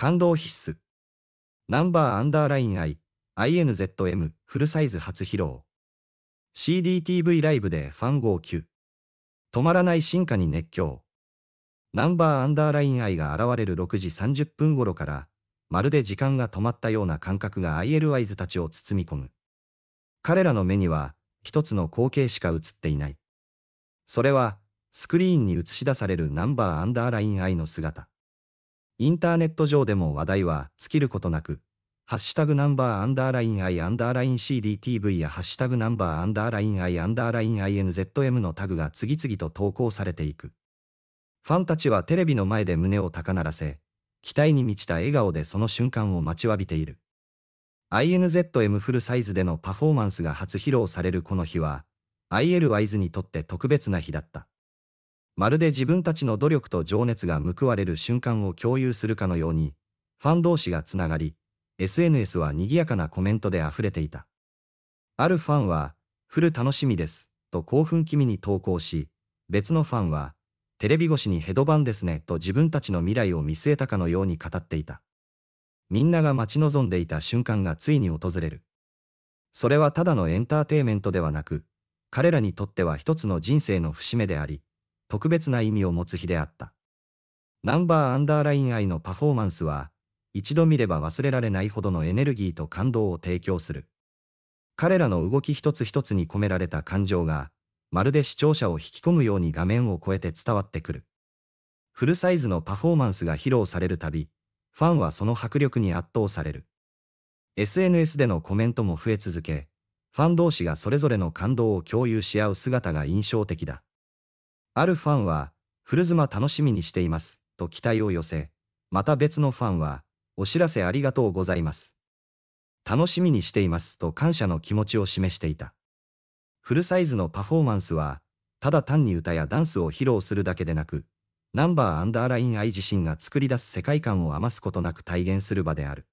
感動必須。ナンバーアンダーライン I、INZM、フルサイズ初披露。CDTV ライブでファン号泣。止まらない進化に熱狂。ナンバーアンダーライン I が現れる6時30分頃から、まるで時間が止まったような感覚が IL イズたちを包み込む。彼らの目には、一つの光景しか映っていない。それは、スクリーンに映し出されるナンバーアンダーライン I の姿。インターネット上でも話題は尽きることなく、ハッシュタグナンバーアンダーライン i アンダーライン CDTV やハッシュタグナンバーアンダーライン i アンダーライン INZM のタグが次々と投稿されていく。ファンたちはテレビの前で胸を高鳴らせ、期待に満ちた笑顔でその瞬間を待ちわびている。INZM フルサイズでのパフォーマンスが初披露されるこの日は、IL ワイズにとって特別な日だった。まるで自分たちの努力と情熱が報われる瞬間を共有するかのように、ファン同士がつながり、SNS は賑やかなコメントで溢れていた。あるファンは、フル楽しみです、と興奮気味に投稿し、別のファンは、テレビ越しにヘドバンですね、と自分たちの未来を見据えたかのように語っていた。みんなが待ち望んでいた瞬間がついに訪れる。それはただのエンターテイメントではなく、彼らにとっては一つの人生の節目であり、特別な意味を持つ日であった。ナンバーアンダーライン愛のパフォーマンスは、一度見れば忘れられないほどのエネルギーと感動を提供する。彼らの動き一つ一つに込められた感情が、まるで視聴者を引き込むように画面を越えて伝わってくる。フルサイズのパフォーマンスが披露されるたび、ファンはその迫力に圧倒される。SNS でのコメントも増え続け、ファン同士がそれぞれの感動を共有し合う姿が印象的だ。あるファンは、古妻楽しみにしています、と期待を寄せ、また別のファンは、お知らせありがとうございます。楽しみにしています、と感謝の気持ちを示していた。フルサイズのパフォーマンスは、ただ単に歌やダンスを披露するだけでなく、ナンバーアンダーライン愛自身が作り出す世界観を余すことなく体現する場である。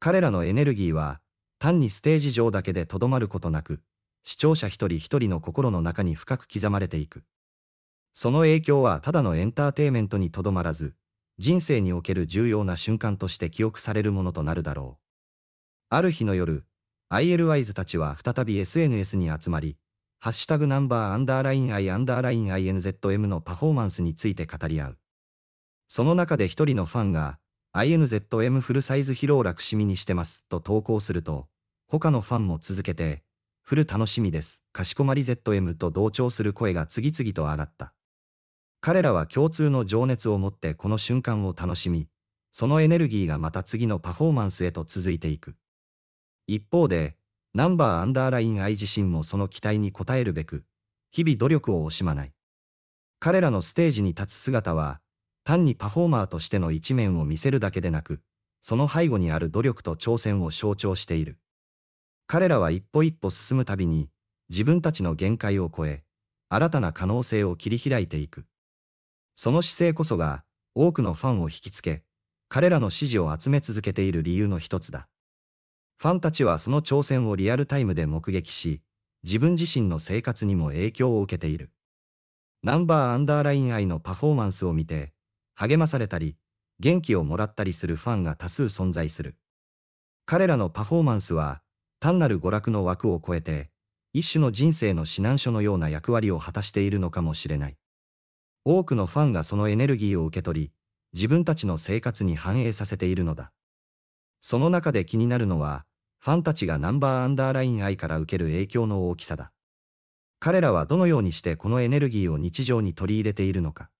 彼らのエネルギーは、単にステージ上だけでとどまることなく、視聴者一人一人の心の中に深く刻まれていく。その影響はただのエンターテイメントにとどまらず、人生における重要な瞬間として記憶されるものとなるだろう。ある日の夜、ILYs たちは再び SNS に集まり、ハッシュタグナンバーアンダーライン I アンダーライン INZM のパフォーマンスについて語り合う。その中で一人のファンが、INZM フルサイズ披露楽しみにしてますと投稿すると、他のファンも続けて、フル楽しみです、かしこまり ZM と同調する声が次々と上がった。彼らは共通の情熱を持ってこの瞬間を楽しみ、そのエネルギーがまた次のパフォーマンスへと続いていく。一方で、ナンバーアンダーライン愛自身もその期待に応えるべく、日々努力を惜しまない。彼らのステージに立つ姿は、単にパフォーマーとしての一面を見せるだけでなく、その背後にある努力と挑戦を象徴している。彼らは一歩一歩進むたびに、自分たちの限界を超え、新たな可能性を切り開いていく。その姿勢こそが多くのファンを引きつけ、彼らの支持を集め続けている理由の一つだ。ファンたちはその挑戦をリアルタイムで目撃し、自分自身の生活にも影響を受けている。ナンバーアンダーライン愛のパフォーマンスを見て、励まされたり、元気をもらったりするファンが多数存在する。彼らのパフォーマンスは、単なる娯楽の枠を超えて、一種の人生の指南書のような役割を果たしているのかもしれない。多くのファンがそのエネルギーを受け取り、自分たちの生活に反映させているのだ。その中で気になるのは、ファンたちがナンバーアンダーライン愛から受ける影響の大きさだ。彼らはどのようにしてこのエネルギーを日常に取り入れているのか。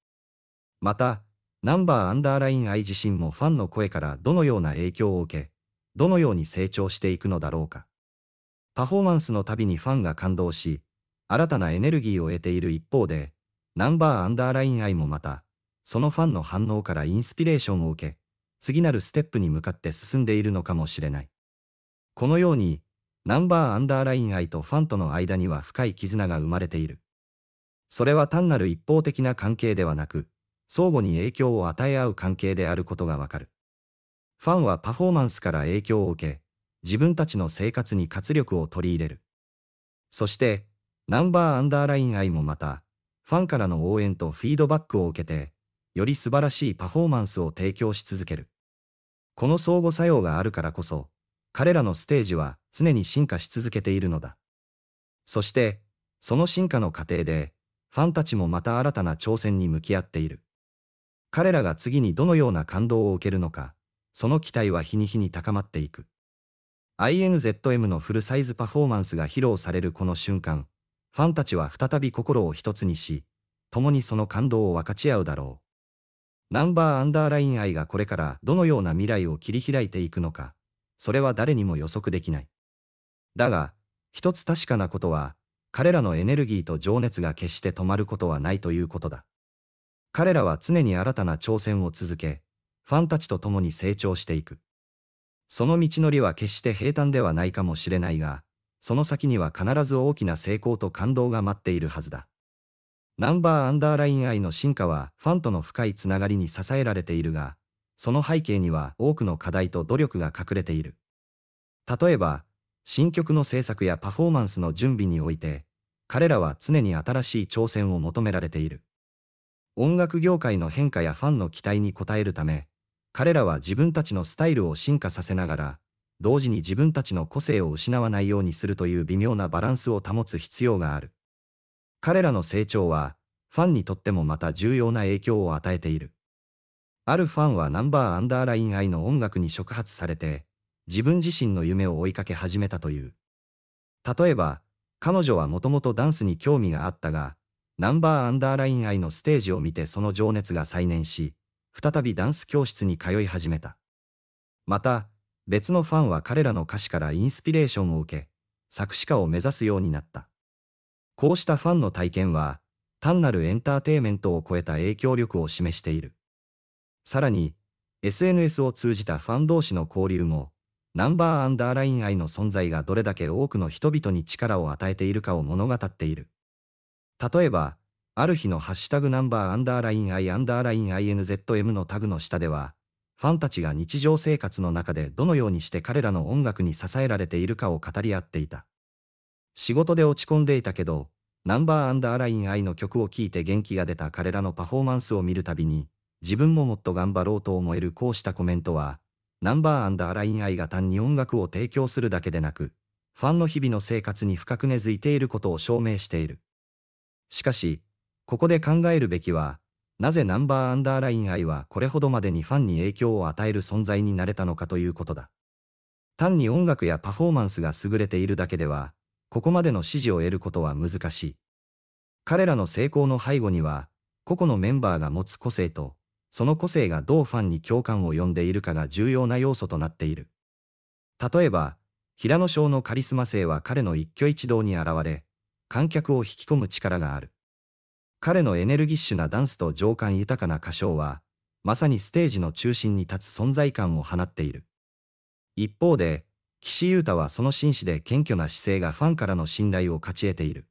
また、ナンバーアンダーライン愛自身もファンの声からどのような影響を受け、どのように成長していくのだろうか。パフォーマンスのたびにファンが感動し、新たなエネルギーを得ている一方で、ナンバーアンダーライン愛もまた、そのファンの反応からインスピレーションを受け、次なるステップに向かって進んでいるのかもしれない。このように、ナンバーアンダーライン愛とファンとの間には深い絆が生まれている。それは単なる一方的な関係ではなく、相互に影響を与え合う関係であることがわかる。ファンはパフォーマンスから影響を受け、自分たちの生活に活力を取り入れる。そして、ナンバーアンダーライン愛もまた、ファンからの応援とフィードバックを受けて、より素晴らしいパフォーマンスを提供し続ける。この相互作用があるからこそ、彼らのステージは常に進化し続けているのだ。そして、その進化の過程で、ファンたちもまた新たな挑戦に向き合っている。彼らが次にどのような感動を受けるのか、その期待は日に日に高まっていく。INZM のフルサイズパフォーマンスが披露されるこの瞬間、ファンたちは再び心を一つにし、共にその感動を分かち合うだろう。ナンバーアンダーライン愛がこれからどのような未来を切り開いていくのか、それは誰にも予測できない。だが、一つ確かなことは、彼らのエネルギーと情熱が決して止まることはないということだ。彼らは常に新たな挑戦を続け、ファンたちと共に成長していく。その道のりは決して平坦ではないかもしれないが、その先には必ず大きな成功と感動が待っているはずだ。ナンバーアンダーライン愛の進化はファンとの深いつながりに支えられているが、その背景には多くの課題と努力が隠れている。例えば、新曲の制作やパフォーマンスの準備において、彼らは常に新しい挑戦を求められている。音楽業界の変化やファンの期待に応えるため、彼らは自分たちのスタイルを進化させながら、同時に自分たちの個性を失わないようにするという微妙なバランスを保つ必要がある。彼らの成長は、ファンにとってもまた重要な影響を与えている。あるファンはナンバーアンダーライン愛の音楽に触発されて、自分自身の夢を追いかけ始めたという。例えば、彼女はもともとダンスに興味があったが、ナンバーアンダーライン愛のステージを見てその情熱が再燃し、再びダンス教室に通い始めた。また、別のファンは彼らの歌詞からインスピレーションを受け、作詞家を目指すようになった。こうしたファンの体験は、単なるエンターテイメントを超えた影響力を示している。さらに、SNS を通じたファン同士の交流も、ナンバーアンダーライン愛の存在がどれだけ多くの人々に力を与えているかを物語っている。例えば、ある日のハッシュタグナンバーアンダーライン愛アンダーライン INZM のタグの下では、ファンたちが日常生活の中でどのようにして彼らの音楽に支えられているかを語り合っていた。仕事で落ち込んでいたけど、ナンバーアライン愛の曲を聴いて元気が出た彼らのパフォーマンスを見るたびに、自分ももっと頑張ろうと思えるこうしたコメントは、ナンバーアライン愛が単に音楽を提供するだけでなく、ファンの日々の生活に深く根付いていることを証明している。しかし、ここで考えるべきは、なぜナンバーアンダーライン愛はこれほどまでにファンに影響を与える存在になれたのかということだ。単に音楽やパフォーマンスが優れているだけでは、ここまでの支持を得ることは難しい。彼らの成功の背後には、個々のメンバーが持つ個性と、その個性がどうファンに共感を呼んでいるかが重要な要素となっている。例えば、平野翔のカリスマ性は彼の一挙一動に現れ、観客を引き込む力がある。彼のエネルギッシュなダンスと情感豊かな歌唱は、まさにステージの中心に立つ存在感を放っている。一方で、岸優太はその紳士で謙虚な姿勢がファンからの信頼を勝ち得ている。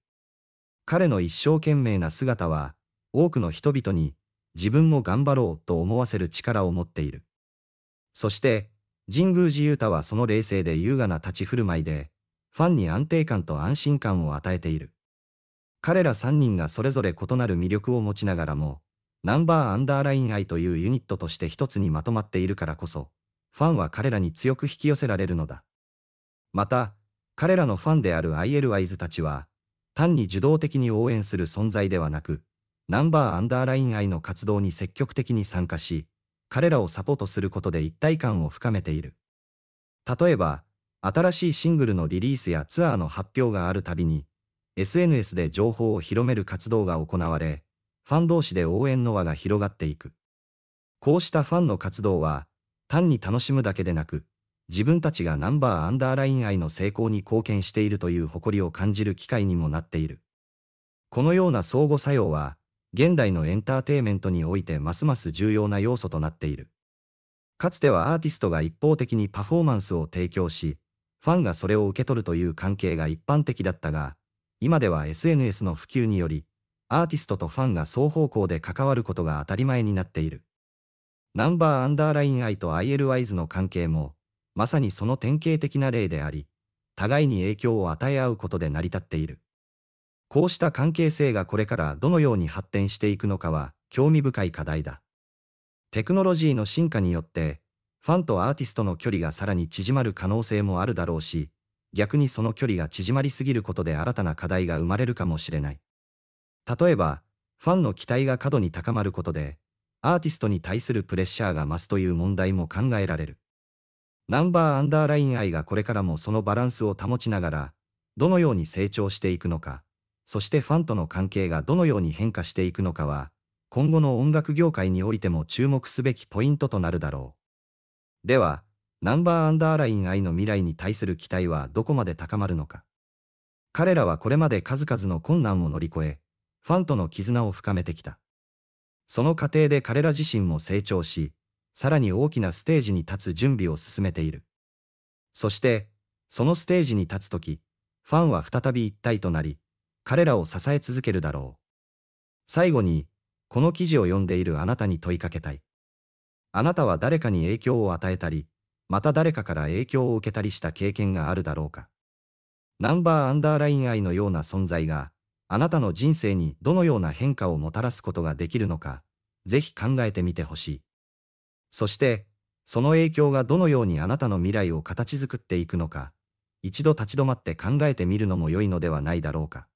彼の一生懸命な姿は、多くの人々に、自分も頑張ろうと思わせる力を持っている。そして、神宮寺優太はその冷静で優雅な立ち振る舞いで、ファンに安定感と安心感を与えている。彼ら3人がそれぞれ異なる魅力を持ちながらも、ナンバーアンダーライン愛というユニットとして一つにまとまっているからこそ、ファンは彼らに強く引き寄せられるのだ。また、彼らのファンである ILIs たちは、単に受動的に応援する存在ではなく、ナンバーアンダーライン愛の活動に積極的に参加し、彼らをサポートすることで一体感を深めている。例えば、新しいシングルのリリースやツアーの発表があるたびに、SNS で情報を広める活動が行われ、ファン同士で応援の輪が広がっていく。こうしたファンの活動は、単に楽しむだけでなく、自分たちがナンバーアンダーライン愛の成功に貢献しているという誇りを感じる機会にもなっている。このような相互作用は、現代のエンターテイメントにおいてますます重要な要素となっている。かつてはアーティストが一方的にパフォーマンスを提供し、ファンがそれを受け取るという関係が一般的だったが、今では SNS の普及により、アーティストとファンが双方向で関わることが当たり前になっている。ナンバーアンダーライン I と ILYs の関係も、まさにその典型的な例であり、互いに影響を与え合うことで成り立っている。こうした関係性がこれからどのように発展していくのかは興味深い課題だ。テクノロジーの進化によって、ファンとアーティストの距離がさらに縮まる可能性もあるだろうし、逆にその距離が縮まりすぎることで新たな課題が生まれるかもしれない。例えば、ファンの期待が過度に高まることで、アーティストに対するプレッシャーが増すという問題も考えられる。ナンバーアンダーライン愛がこれからもそのバランスを保ちながら、どのように成長していくのか、そしてファンとの関係がどのように変化していくのかは、今後の音楽業界においても注目すべきポイントとなるだろう。では、ナンバーアンダーライン I の未来に対する期待はどこまで高まるのか。彼らはこれまで数々の困難を乗り越え、ファンとの絆を深めてきた。その過程で彼ら自身も成長し、さらに大きなステージに立つ準備を進めている。そして、そのステージに立つとき、ファンは再び一体となり、彼らを支え続けるだろう。最後に、この記事を読んでいるあなたに問いかけたい。あなたは誰かに影響を与えたり、また誰かから影響を受けたりした経験があるだろうか。ナンバーアンダーライン愛のような存在が、あなたの人生にどのような変化をもたらすことができるのか、ぜひ考えてみてほしい。そして、その影響がどのようにあなたの未来を形作っていくのか、一度立ち止まって考えてみるのも良いのではないだろうか。